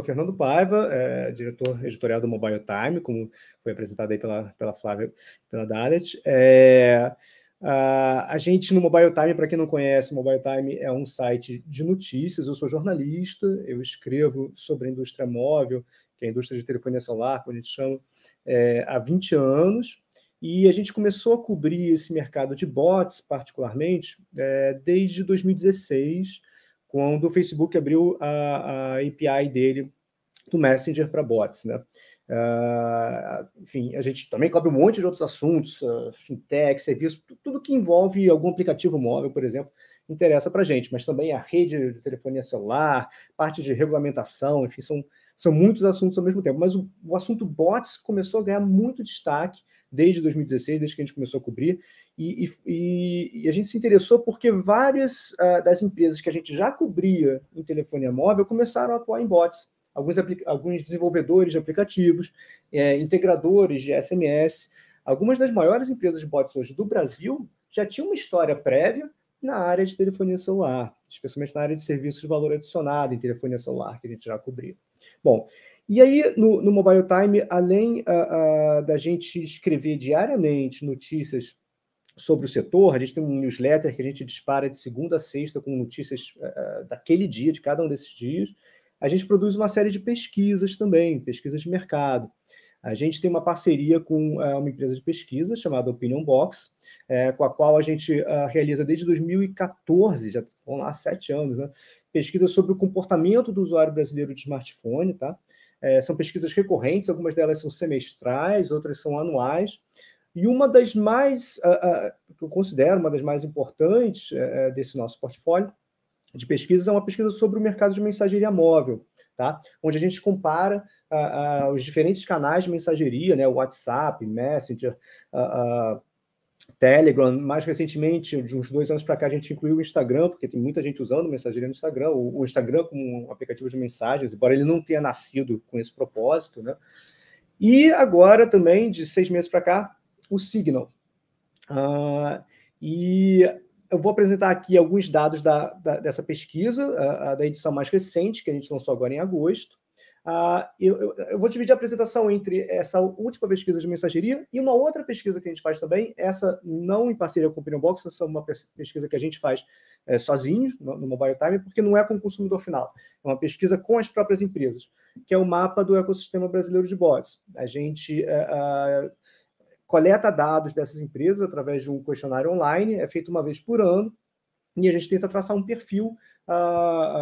sou Fernando Paiva, é, diretor editorial do Mobile Time, como foi apresentado aí pela, pela Flávia, pela Dalet. É, a, a, gente no Mobile Time, para quem não conhece, o Mobile Time é um site de notícias. Eu sou jornalista, eu escrevo sobre a indústria móvel, que é a indústria de telefonia celular, como a gente chama, é, há 20 anos. E a gente começou a cobrir esse mercado de bots, particularmente, é, desde 2016 quando o Facebook abriu a, a API dele do Messenger para bots, né? Uh, enfim, a gente também cobre um monte de outros assuntos, uh, fintech, serviço, tudo que envolve algum aplicativo móvel, por exemplo, interessa para a gente, mas também a rede de telefonia celular, parte de regulamentação, enfim, são são muitos assuntos ao mesmo tempo. Mas o, o assunto bots começou a ganhar muito destaque desde 2016, desde que a gente começou a cobrir, e, e, e a gente se interessou porque várias uh, das empresas que a gente já cobria em telefonia móvel começaram a atuar em bots. Alguns, alguns desenvolvedores de aplicativos, é, integradores de SMS, algumas das maiores empresas de bots hoje do Brasil já tinham uma história prévia na área de telefonia celular, especialmente na área de serviços de valor adicionado em telefonia celular, que a gente já cobriu. Bom, e aí no, no Mobile Time, além uh, uh, da gente escrever diariamente notícias sobre o setor, a gente tem um newsletter que a gente dispara de segunda a sexta com notícias uh, daquele dia, de cada um desses dias. A gente produz uma série de pesquisas também, pesquisas de mercado. A gente tem uma parceria com eh, uma empresa de pesquisa chamada Opinion Box, eh, com a qual a gente eh, realiza desde 2014, já vão lá sete anos, né? pesquisa sobre o comportamento do usuário brasileiro de smartphone, tá? são pesquisas recorrentes, algumas delas são semestrais, outras são anuais. E uma das mais, que eu considero uma das mais importantes desse nosso portfólio, de pesquisas é uma pesquisa sobre o mercado de mensageria móvel, tá? Onde a gente compara uh, uh, os diferentes canais de mensageria, né? WhatsApp, Messenger, uh, Telegram. Mais recentemente, de uns dois anos para cá, a gente incluiu o Instagram, porque tem muita gente usando mensageria no Instagram. O, Instagram como um aplicativo de mensagens, embora ele não tenha nascido com esse propósito, né? E agora também, de seis meses para cá, o Signal. e eu vou apresentar aqui alguns dados da, da, dessa pesquisa, da edição mais recente, que a gente lançou agora em agosto. Uh, eu, eu, eu, vou dividir a apresentação entre essa última pesquisa de mensageria e uma outra pesquisa que a gente faz também, essa não em parceria com o Opinion Box, essa é uma pesquisa que a gente faz é, sozinhos no, no Mobile Time, porque não é com o consumidor final, é uma pesquisa com as próprias empresas, que é o mapa do ecossistema brasileiro de bots. A gente... Eh, ah, coleta dados dessas empresas através de um questionário online, é feito uma vez por ano, e a gente tenta traçar um perfil. Uh,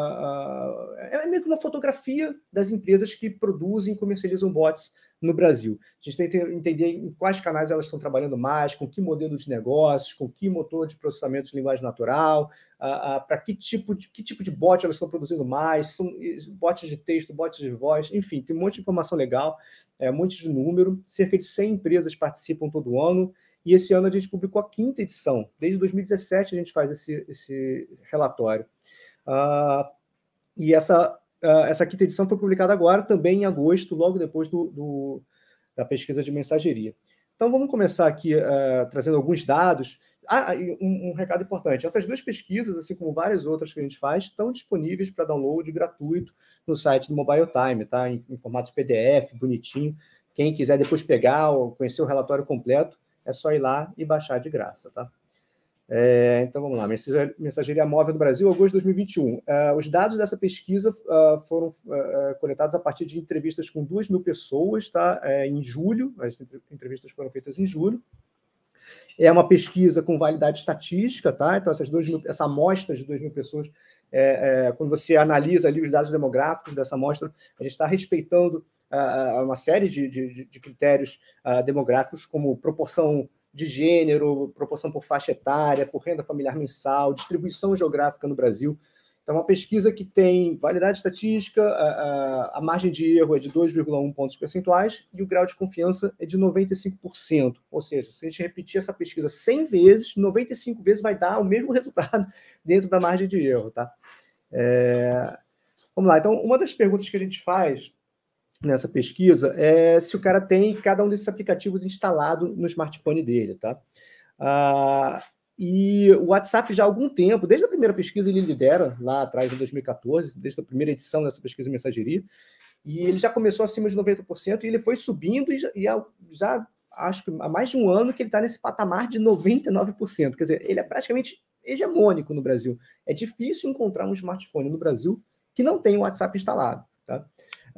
uh, uh, é meio que uma fotografia das empresas que produzem e comercializam bots no Brasil. A gente tem que entender em quais canais elas estão trabalhando mais, com que modelo de negócios, com que motor de processamento de linguagem natural, para que tipo de que tipo de bot elas estão produzindo mais, são bots de texto, bots de voz, enfim, tem um monte de informação legal, é, um monte de número. Cerca de 100 empresas participam todo ano. E esse ano a gente publicou a quinta edição. Desde 2017 a gente faz esse, esse relatório. Uh, e essa uh, essa quinta edição foi publicada agora, também em agosto, logo depois do, do da pesquisa de mensageria. Então vamos começar aqui uh, trazendo alguns dados. Ah, ah um, um, recado importante: essas duas pesquisas, assim como várias outras que a gente faz, estão disponíveis para download gratuito no site do Mobile Time, tá? Em, em formato PDF, bonitinho. Quem quiser depois pegar ou conhecer o relatório completo, é só ir lá e baixar de graça, tá? É, então vamos lá, Mensageria Móvel do Brasil, agosto de 2021. Uh, é, os dados dessa pesquisa uh, foram uh, coletados a partir de entrevistas com 2 mil pessoas, tá? em julho, as entrevistas foram feitas em julho. É uma pesquisa com validade estatística, tá? Então, essas 2 mil, essa amostra de 2 mil pessoas, é, é, quando você analisa ali os dados demográficos dessa amostra, a gente está respeitando uma série de, de, de critérios demográficos, como proporção de gênero, proporção por faixa etária, por renda familiar mensal, distribuição geográfica no Brasil. Então, é uma pesquisa que tem validade estatística, a, a, a margem de erro é de 2,1 pontos percentuais e o grau de confiança é de 95%. Ou seja, se a gente repetir essa pesquisa 100 vezes, 95 vezes vai dar o mesmo resultado dentro da margem de erro, tá? É... Vamos lá. Então, uma das perguntas que a gente faz nessa pesquisa é se o cara tem cada um desses aplicativos instalado no smartphone dele, tá? Ah, e o WhatsApp já há algum tempo, desde a primeira pesquisa ele lidera lá atrás em 2014, desde a primeira edição dessa pesquisa de mensageria, e ele já começou acima de 90% e ele foi subindo e já, e já acho que há mais de um ano que ele está nesse patamar de 99%. Quer dizer, ele é praticamente hegemônico no Brasil. É difícil encontrar um smartphone no Brasil que não tem o WhatsApp instalado, tá?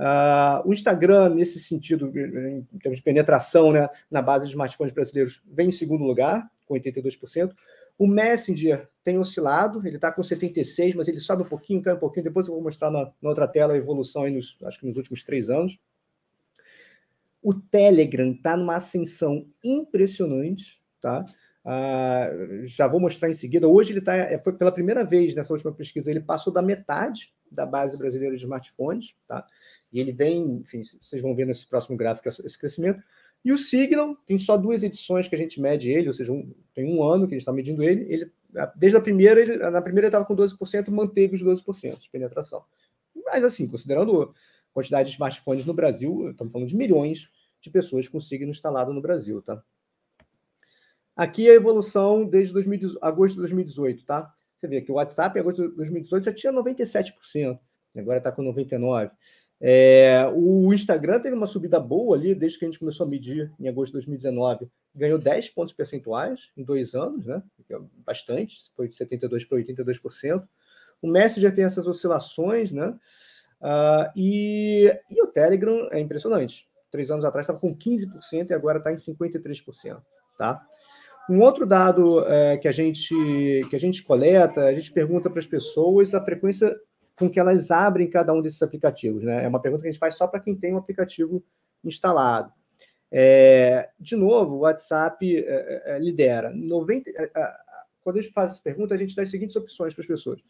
Uh, o Instagram, nesse sentido, em termos de penetração né, na base de smartphones brasileiros, vem em segundo lugar, com 82%. O Messenger tem oscilado, ele está com 76%, mas ele sobe um pouquinho, cai um pouquinho. Depois eu vou mostrar na, na outra tela a evolução, aí nos, acho que nos últimos três anos. O Telegram está numa ascensão impressionante, tá? Uh, já vou mostrar em seguida. Hoje ele tá, é, foi pela primeira vez nessa última pesquisa, ele passou da metade da base brasileira de smartphones, tá? E ele vem, enfim, vocês vão ver nesse próximo gráfico esse crescimento. E o Signal, tem só duas edições que a gente mede ele, ou seja, um, tem um ano que a gente está medindo ele. ele desde a primeira, ele, na primeira ele estava com 12%, manteve os 12% de penetração. Mas assim, considerando a quantidade de smartphones no Brasil, estamos falando de milhões de pessoas com Signal instalado no Brasil, tá? Aqui a evolução desde 2018, agosto de 2018, tá? Você vê que o WhatsApp em agosto de 2018 já tinha 97%, agora está com 99%. É, o Instagram teve uma subida boa ali desde que a gente começou a medir em agosto de 2019. Ganhou 10 pontos percentuais em dois anos, né? É bastante, foi de 72% para 82%. O Messenger tem essas oscilações, né? Uh, e, e o Telegram é impressionante. Três anos atrás estava com 15% e agora está em 53%. Tá? Um outro dado é, que, a gente, que a gente coleta, a gente pergunta para as pessoas a frequência com que elas abrem cada um desses aplicativos? Né? É uma pergunta que a gente faz só para quem tem um aplicativo instalado. É, de novo, o WhatsApp é, é, é lidera. 90, é, é, quando a gente faz essa pergunta, a gente dá as seguintes opções para as pessoas.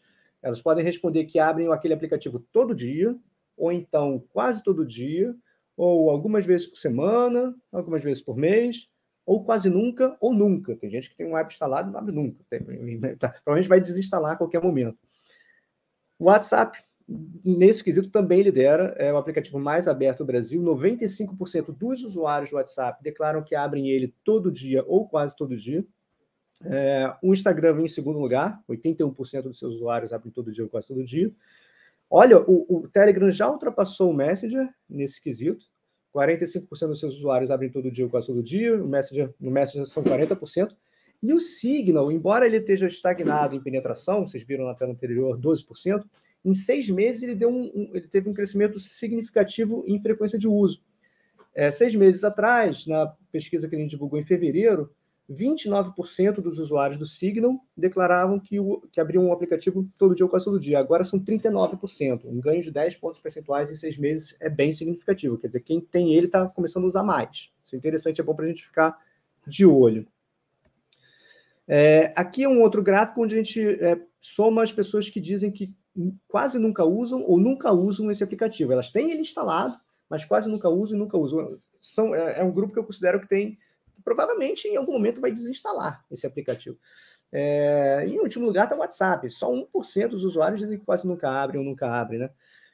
Elas podem responder que abrem aquele aplicativo todo dia, ou então quase todo dia, ou algumas vezes por semana, algumas vezes por mês, ou quase nunca, ou nunca. Tem gente que tem um app instalado e não abre nunca. Tem, tá, provavelmente vai desinstalar a qualquer momento. O WhatsApp, nesse quesito, também lidera, é o aplicativo mais aberto do Brasil. 95% dos usuários do WhatsApp declaram que abrem ele todo dia ou quase todo dia. É, o Instagram vem em segundo lugar, 81% dos seus usuários abrem todo dia ou quase todo dia. Olha, o, o Telegram já ultrapassou o Messenger nesse quesito. 45% dos seus usuários abrem todo dia ou quase todo dia. O Messenger, no Messenger são 40%. E o Signal, embora ele esteja estagnado em penetração, vocês viram na tela anterior, 12%, em seis meses ele, deu um, um ele teve um crescimento significativo em frequência de uso. É, seis meses atrás, na pesquisa que a gente divulgou em fevereiro, 29% dos usuários do Signal declaravam que, o, que abriam um aplicativo todo dia ou quase todo dia. Agora são 39%. Um ganho de 10 pontos percentuais em seis meses é bem significativo. Quer dizer, quem tem ele está começando a usar mais. Isso é interessante, é bom para a gente ficar de olho. É, aqui é um outro gráfico onde a gente é, soma as pessoas que dizem que quase nunca usam ou nunca usam esse aplicativo. Elas têm ele instalado, mas quase nunca usam e nunca usam. São, é, é um grupo que eu considero que tem, provavelmente em algum momento vai desinstalar esse aplicativo. É, em último lugar está o WhatsApp. Só 1% dos usuários dizem que quase nunca abrem ou nunca abrem, né?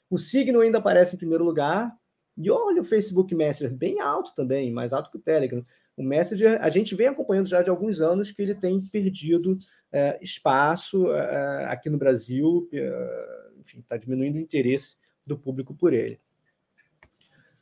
O Signal ainda aparece em primeiro lugar. E olha o Facebook Messenger, bem alto também, mais alto que o Telegram. O Messenger, a gente vem acompanhando já de alguns anos que ele tem perdido é, espaço é, é aqui no Brasil, é, enfim, está diminuindo o interesse do público por ele.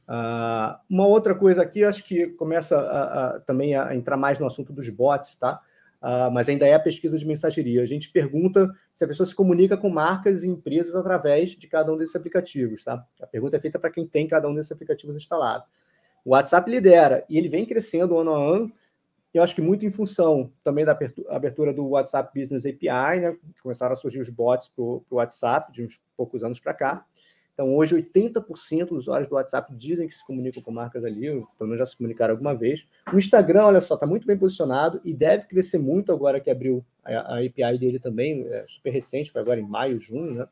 Ah, uma outra coisa aqui, acho que começa a, a, também a entrar mais no assunto dos bots, tá? Ah, mas ainda é a pesquisa de mensageria. A gente pergunta se a pessoa se comunica com marcas e empresas através de cada um desses aplicativos, tá? A pergunta é feita para quem tem cada um desses aplicativos instalado. O WhatsApp lidera e ele vem crescendo ano a ano. Eu acho que muito em função também da abertura do WhatsApp Business API, né? Começaram a surgir os bots para o WhatsApp de uns poucos anos para cá. Então, hoje, 80% dos usuários do WhatsApp dizem que se comunicam com marcas ali, ou pelo menos já se comunicaram alguma vez. O Instagram, olha só, está muito bem posicionado e deve crescer muito agora que abriu a, a API dele também, é super recente, foi agora em maio, junho, né?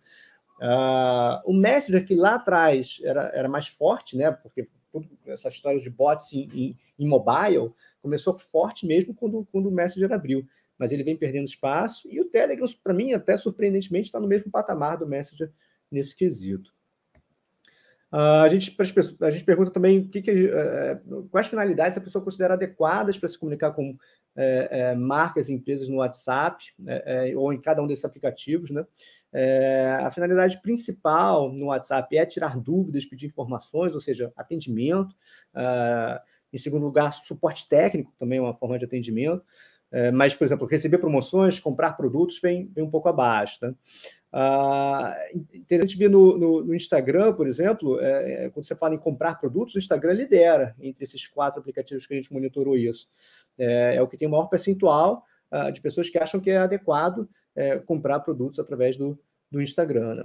Uh, o Messenger, que lá atrás era, era mais forte, né? Porque tudo, essas histórias de bots em, em, em, mobile, começou forte mesmo quando, quando o Messenger abriu. Mas ele vem perdendo espaço e o Telegram, para mim, até surpreendentemente, está no mesmo patamar do Messenger nesse quesito. Uh, a, gente, a gente pergunta também que que, uh, quais finalidades a pessoa considera adequadas para se comunicar com uh, marcas e empresas no WhatsApp né, ou em cada um desses aplicativos, né? É, a finalidade principal no WhatsApp é tirar dúvidas, pedir informações, ou seja, atendimento. É, em segundo lugar, suporte técnico também é uma forma de atendimento. É, mas, por exemplo, receber promoções, comprar produtos vem, vem um pouco abaixo. Tá? Uh, interessante ver no, no, no, Instagram, por exemplo, é, é, quando você fala em comprar produtos, o Instagram lidera entre esses quatro aplicativos que a gente monitorou isso. É, é o que tem o maior percentual, ah, de pessoas que acham que é adequado é, comprar produtos através do, do Instagram. Né?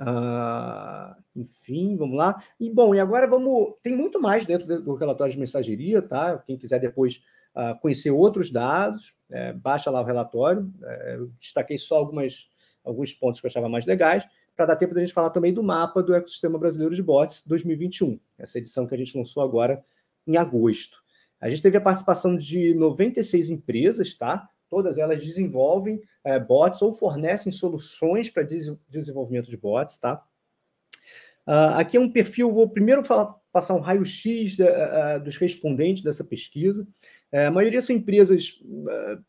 Uh, enfim, vamos lá. E bom, e agora vamos. Tem muito mais dentro do relatório de mensageria, tá? Quem quiser depois uh, conhecer outros dados, é, baixa lá o relatório. É, eu destaquei só algumas, alguns pontos que eu achava mais legais, para dar tempo da gente falar também do mapa do ecossistema brasileiro de bots 2021, essa edição que a gente lançou agora em agosto. A gente teve a participação de 96 empresas, tá? Todas elas desenvolvem é, bots ou fornecem soluções para des desenvolvimento de bots, tá? Uh, aqui é um perfil, vou primeiro falar, passar um raio-x uh, dos respondentes dessa pesquisa. Uh, a maioria são empresas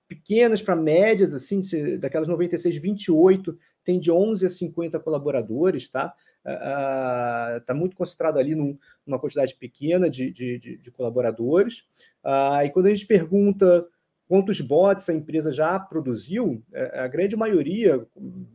pequenas para médias, assim, se, daquelas 96, 28 tem de 11 a 50 colaboradores, tá? Está ah, ah, uh, muito concentrado ali num, numa quantidade pequena de, de, de, de colaboradores. Uh, e quando a gente pergunta quantos bots a empresa já produziu, é, é, a grande maioria,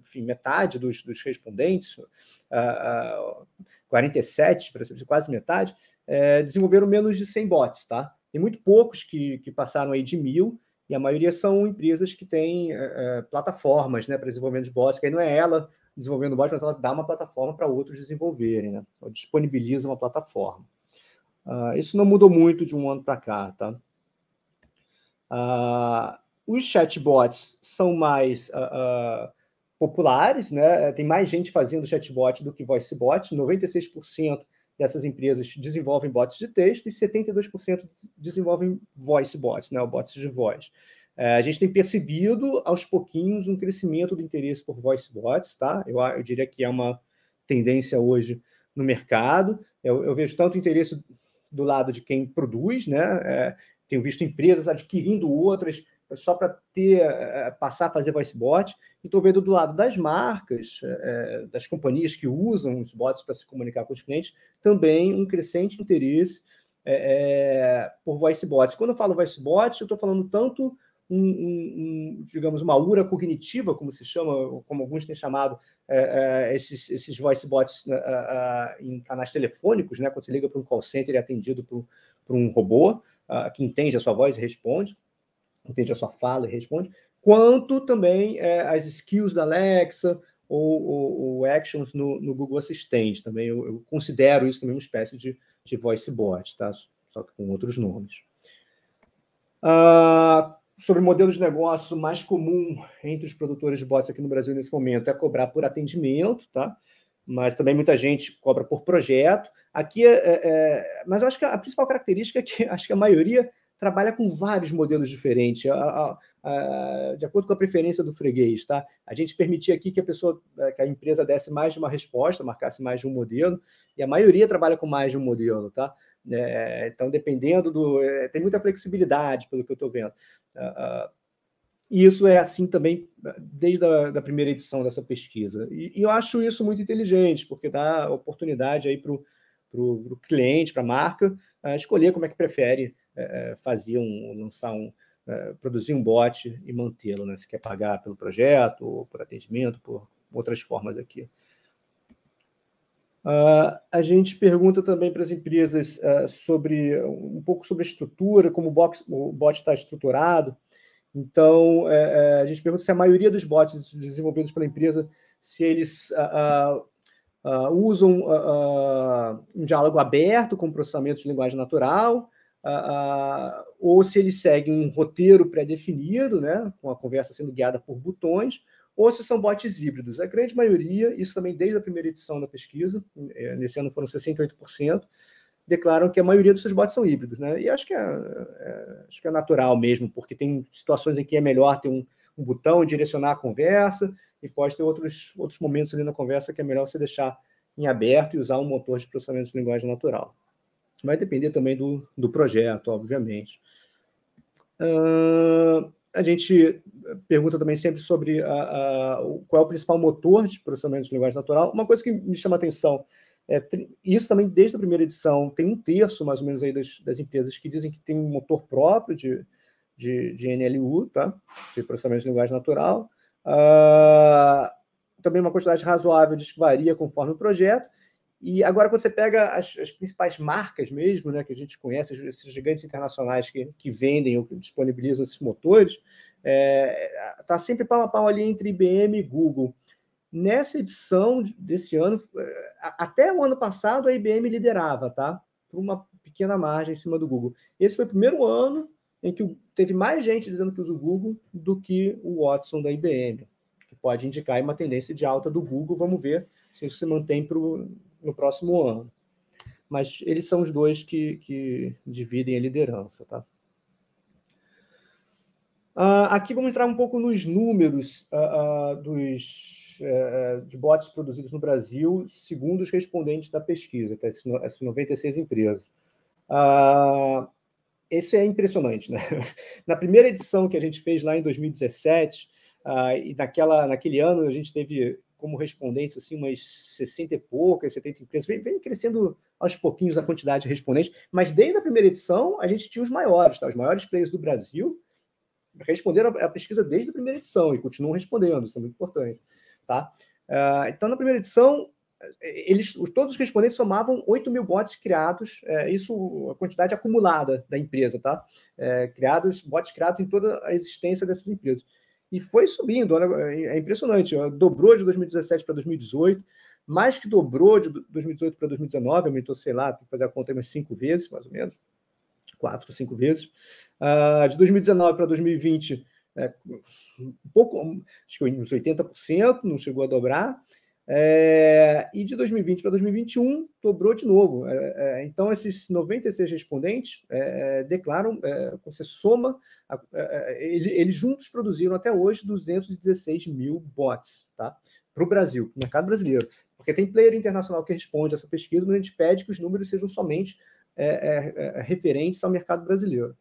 enfim, metade dos, dos respondentes, uh, 47, para ser quase metade, é, desenvolveram menos de 100 bots, tá? Tem muito poucos que, que passaram aí de mil, e a maioria são empresas que têm é, é, plataformas né, para desenvolvimento de bots, que aí não é ela desenvolvendo bots, mas ela dá uma plataforma para outros desenvolverem, né? ou disponibiliza uma plataforma. Uh, isso não mudou muito de um ano para cá. Tá? Uh, os chatbots são mais uh, populares, né? tem mais gente fazendo chatbot do que voicebot, 96% dessas empresas desenvolvem bots de texto e 72% desenvolvem voice bots, né, bots de voz. É, a gente tem percebido aos pouquinhos um crescimento do interesse por voice bots, tá? Eu, eu diria que é uma tendência hoje no mercado. Eu, eu vejo tanto interesse do lado de quem produz, né? É, tenho visto empresas adquirindo outras só para ter eh, eh, passar a fazer voice bot. E estou vendo do lado das marcas, eh, das companhias que usam os bots para se comunicar com os clientes, também um crescente interesse por voice bots. Quando eu falo voice bot, eu estou falando tanto um, um, um, digamos, uma ura cognitiva, como se chama, como alguns têm chamado é, é, esses, esses voice bots é, em canais telefônicos, né? quando você liga para um call center e é atendido por, por um robô ah, que entende a sua voz e responde entende a sua fala e responde, quanto também é, as skills da Alexa ou, ou, ou actions no, no, Google Assistente. Também eu, eu, considero isso também uma espécie de, de voice bot, tá? só que com outros nomes. Ah, sobre modelos modelo de negócio mais comum entre os produtores de bots aqui no Brasil nesse momento é cobrar por atendimento, tá? mas também muita gente cobra por projeto. Aqui, é, é, é mas eu acho que a principal característica é que acho que a maioria trabalha com vários modelos diferentes, a, a, a, de acordo com a preferência do freguês, tá? A gente permitia aqui que a pessoa, é, que a empresa desse mais de uma resposta, marcasse mais de um modelo, e a maioria trabalha com mais de um modelo, tá? É, então, dependendo do... É, tem muita flexibilidade, pelo que eu estou vendo. Ah, ah, e isso é assim também ah, desde a da primeira edição dessa pesquisa. E, e, eu acho isso muito inteligente, porque dá oportunidade aí para o cliente, para a marca, uh, escolher como é que prefere é, é, faziam, lançar um, é, produzir um bot e mantê-lo, né? Se quer pagar pelo projeto, ou por atendimento, por outras formas aqui. Uh, a gente pergunta também para as empresas uh, sobre um pouco sobre a estrutura, como o, box, o bot está estruturado. Então, uh, a gente pergunta se a maioria dos bots desenvolvidos pela empresa, se eles usam um diálogo aberto com processamento de linguagem natural, ah, ou se ele segue um roteiro pré-definido, né, com a conversa sendo guiada por botões, ou se são bots híbridos. A grande maioria, isso também desde a primeira edição da pesquisa, é, nesse ano foram 68%, declaram que a maioria dos seus bots são híbridos, né? E acho que é, é, acho que é natural mesmo, porque tem situações em que é melhor ter um, um botão direcionar a conversa, e pode ter outros, outros momentos ali na conversa que é melhor você deixar em aberto e usar um motor de processamento de linguagem natural. Vai depender também do, do projeto, obviamente. Uh, a gente pergunta também sempre sobre a, a, qual é o principal motor de processamento de linguagem natural. Uma coisa que me chama a atenção é isso também desde a primeira edição tem um terço mais ou menos aí das, das empresas que dizem que tem um motor próprio de, de, de NLU, tá? De processamento de linguagem natural. Uh, também uma quantidade razoável diz que varia conforme o projeto e agora, quando você pega as, as, principais marcas mesmo, né, que a gente conhece, esses gigantes internacionais que, que vendem ou que disponibilizam esses motores, está é, tá sempre pau a pau ali entre IBM e Google. Nessa edição desse ano, é, até o ano passado, a IBM liderava, tá? Por uma pequena margem em cima do Google. Esse foi o primeiro ano em que teve mais gente dizendo que usa o Google do que o Watson da IBM, que pode indicar uma tendência de alta do Google. Vamos ver se isso se mantém para no próximo ano. Mas eles são os dois que, que dividem a liderança, tá? Uh, aqui vamos entrar um pouco nos números uh, uh, dos, eh, eh, de bots produzidos no Brasil, segundo os respondentes da pesquisa, tá? essas, 96 empresas. Isso é impressionante, né? Na primeira edição que a gente fez lá em 2017, e naquela, naquele ano a gente teve como respondentes, assim, umas 60 e poucas, 70 empresas. Vem, vem, crescendo aos pouquinhos a quantidade de respondentes, mas desde a primeira edição a gente tinha os maiores, tá? os maiores players do Brasil responderam a pesquisa desde a primeira edição e continuam respondendo, isso é muito importante. Tá? Uh, então, na primeira edição, eles, todos os respondentes somavam 8 mil bots criados, é, isso a quantidade acumulada da empresa, tá? É, criados, bots criados em toda a existência dessas empresas e foi subindo. Olha, é, é impressionante. Ó, dobrou de 2017 para 2018, mais que dobrou de 2018 para 2019, aumentou, sei lá, tem que fazer a conta aí umas cinco vezes, mais ou menos, quatro, cinco vezes. Uh, de 2019 para 2020, é, um pouco, acho que uns 80%, não chegou a dobrar. É, e de 2020 para 2021, dobrou de novo. É, é, então, esses 96 respondentes é, é, declaram, quando é, você soma, a, ele, eles juntos produziram até hoje 216 mil bots tá? para o Brasil, para o mercado brasileiro. Porque tem player internacional que responde a essa pesquisa, mas a gente pede que os números sejam somente referentes ao mercado brasileiro.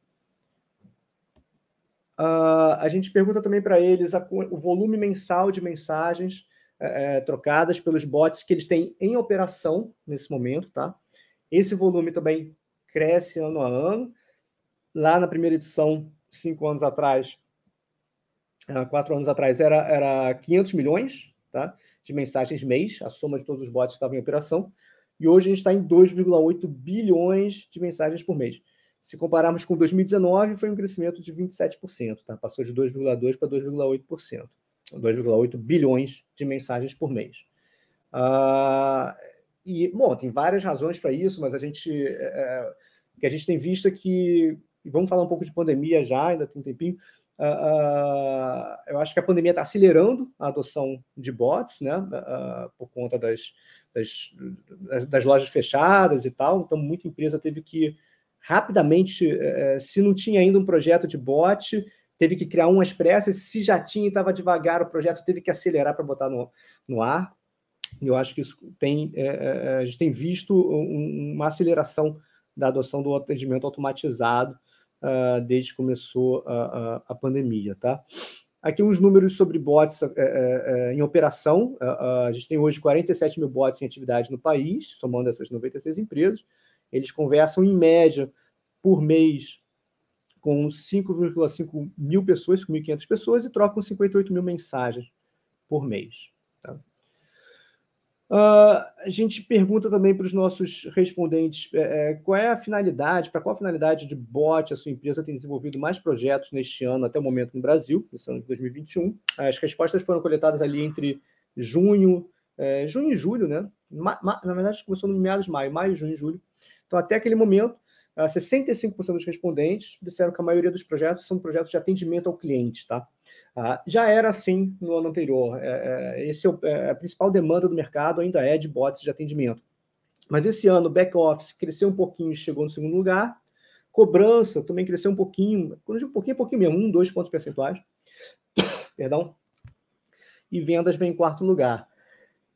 Uh, a gente pergunta também para eles a, o volume mensal de mensagens é, é, trocadas pelos bots que eles têm em operação nesse momento, tá? Esse volume também cresce ano a ano. Lá na primeira edição, cinco anos atrás, é, quatro anos atrás, era, era 500 milhões tá? de mensagens mês, a soma de todos os bots que estavam em operação. E hoje a gente está em 2,8 bilhões de mensagens por mês. Se compararmos com 2019, foi um crescimento de 27%, tá? passou de 2,2% para 2,8%. 2,8 bilhões de mensagens por mês. Uh, e, bom, tem várias razões para isso, mas a gente. É, é que a gente tem visto é que. Vamos falar um pouco de pandemia já, ainda tem um tempinho. Uh, uh, eu acho que a pandemia está acelerando a adoção de bots, né? por conta das, das, das, lojas fechadas e tal. Então, muita empresa teve que rapidamente, é, se não tinha ainda um projeto de bot, teve que criar um pressas, se já tinha e estava devagar, o projeto teve que acelerar para botar no, no ar. eu acho que isso tem, é, é, é a gente tem visto uma aceleração da adoção do atendimento automatizado uh, desde que começou a, a, a, pandemia, tá? Aqui uns números sobre bots é, é, é em operação. a gente tem hoje 47 mil bots em atividade no país, somando essas 96 empresas. Eles conversam, em média, por mês, com 5,5 mil pessoas, com 1.500 pessoas, e trocam 58 mil mensagens por mês. Tá? Uh, a gente pergunta também para os nossos respondentes é, é, qual é a finalidade, para qual finalidade de bot a sua empresa tem desenvolvido mais projetos neste ano até o momento no Brasil, nesse ano de 2021. As respostas foram coletadas ali entre junho, é, junho e julho, né? Ma, ma, na verdade, começou no meados de maio, maio, junho e julho. Então, até aquele momento, 65% ah, dos respondentes disseram que a maioria dos projetos são projetos de atendimento ao cliente, tá? Ah, já era assim no ano anterior. é, é esse é, é, a principal demanda do mercado ainda é de bots de atendimento. Mas esse ano, back office cresceu um pouquinho, chegou no segundo lugar. Cobrança também cresceu um pouquinho, quando um pouquinho, um é pouquinho mesmo, um, dois pontos percentuais. Perdão. E vendas vem em quarto lugar.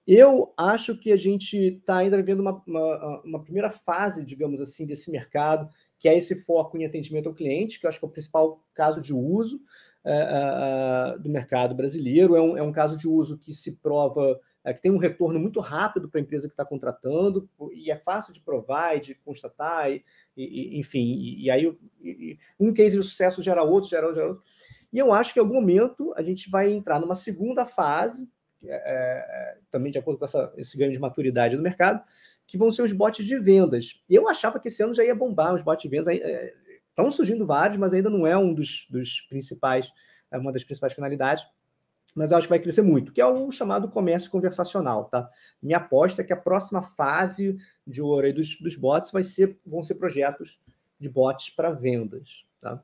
Eu acho que a gente está ainda vivendo uma, uma, uma, primeira fase, digamos assim, desse mercado, que é esse foco em atendimento ao cliente, que eu acho que é o principal caso de uso é, é, do mercado brasileiro. É um, é um caso de uso que se prova, é, que tem um retorno muito rápido para a empresa que está contratando, e é fácil de provar e de constatar, e, e enfim. E, e aí e, um case de sucesso gera outro, gera outro, gera outro. E eu acho que em algum momento a gente vai entrar numa segunda fase, é, é, também de acordo com essa, esse ganho de maturidade do mercado, que vão ser os bots de vendas. Eu achava que esse ano já ia bombar os bots de vendas. Estão é, surgindo vários, mas ainda não é um dos, dos principais, é uma das principais finalidades mas eu acho que vai crescer muito, que é o chamado comércio conversacional, tá? Minha aposta é que a próxima fase de ouro aí dos, dos bots vai ser, vão ser projetos de bots para vendas, tá?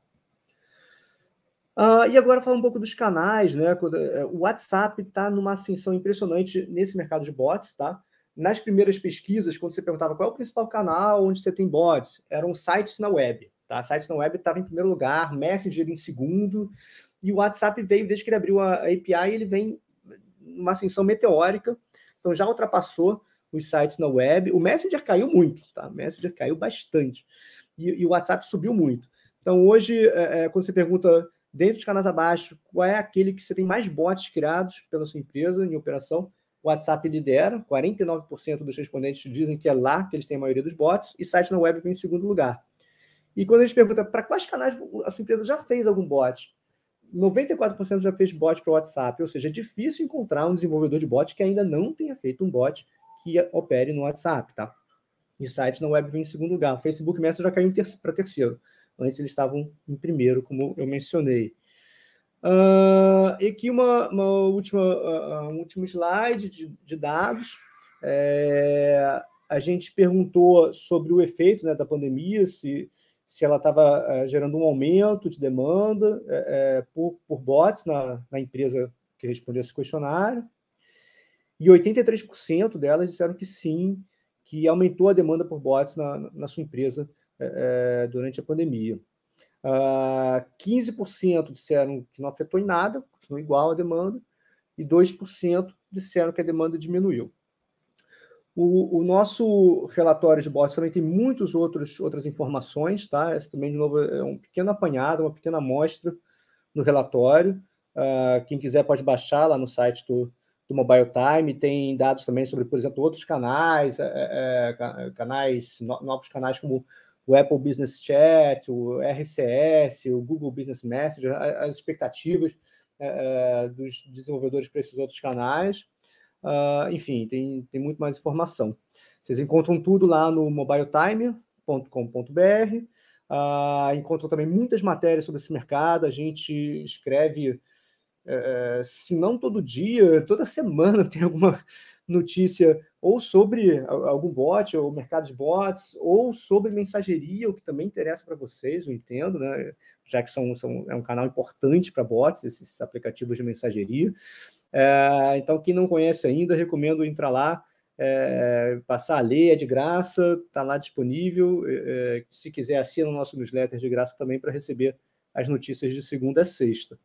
Uh, e agora falar um pouco dos canais, né? Eh, o WhatsApp está numa ascensão impressionante nesse mercado de bots, tá? Nas primeiras pesquisas, quando você perguntava qual é o principal canal onde você tem bots, eram sites na web, tá? Sites na web estava em primeiro lugar, Messenger em segundo, e o WhatsApp veio desde que ele abriu a API, ele vem numa ascensão meteórica, então já ultrapassou os sites na web. O Messenger caiu muito, tá? O Messenger caiu bastante. E, e o WhatsApp subiu muito. Então, hoje, é, quando você pergunta dentro dos canais abaixo, qual é aquele que você tem mais bots criados pela sua empresa em operação. O WhatsApp lidera, 49% dos respondentes dizem que é lá que eles têm a maioria dos bots, e site na web vem em segundo lugar. E quando a gente pergunta para quais canais a sua empresa já fez algum bot, 94% já fez bot para o WhatsApp, ou seja, é difícil encontrar um desenvolvedor de bot que ainda não tenha feito um bot que opere no WhatsApp, tá? E sites na web vem em segundo lugar. O Facebook Messenger já caiu ter para terceiro. Antes eles estavam em primeiro, como eu mencionei. Uh, e aqui uma, uma última, uh, um último slide de, de dados. É, a gente perguntou sobre o efeito né, da pandemia, se, se ela estava uh, gerando um aumento de demanda é, é, por, por bots na, na empresa que respondeu esse questionário. E 83% delas disseram que sim, que aumentou a demanda por bots na, na sua empresa é, é, durante a pandemia. Uh, ah, 15% disseram que não afetou em nada, continua igual a demanda, e 2% disseram que a demanda diminuiu. O, o, nosso relatório de Boston também tem muitas outras informações, tá? Essa também, de novo, é um pequeno apanhado, uma pequena amostra no relatório. Uh, quem quiser pode baixar lá no site do, do Mobile Time. Tem dados também sobre, por exemplo, outros canais, é, é, é canais no, novos canais como o Apple Business Chat, o RCS, o Google Business Messenger, as expectativas é, dos desenvolvedores para esses outros canais. Uh, enfim, tem, tem muito mais informação. Vocês encontram tudo lá no mobiletime.com.br. Uh, ah, encontram também muitas matérias sobre esse mercado. A gente escreve é, é, se não todo dia, toda semana tem alguma notícia ou sobre algum bot, ou mercado de bots, ou sobre mensageria, o que também interessa para vocês, eu entendo, né? já que são, são, é um canal importante para bots, esses aplicativos de mensageria. É, então, quem não conhece ainda, recomendo entrar lá, é, passar a ler, é de graça, está lá disponível. É, se quiser, assina o nosso newsletter de graça também para receber as notícias de segunda a sexta.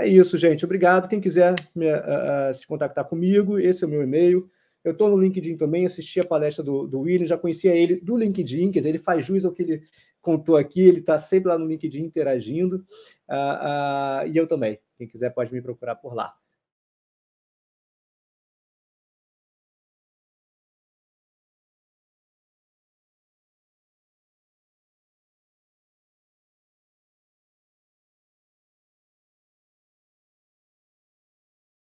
É isso, gente. Obrigado. Quem quiser me, uh, uh, se contactar comigo, esse é o meu e-mail. Eu estou no LinkedIn também, assisti a palestra do, do William, já conhecia ele do LinkedIn, quer dizer, ele faz jus ao que ele contou aqui, ele está sempre lá no LinkedIn interagindo, uh, e eu também. Quem quiser pode me procurar por lá.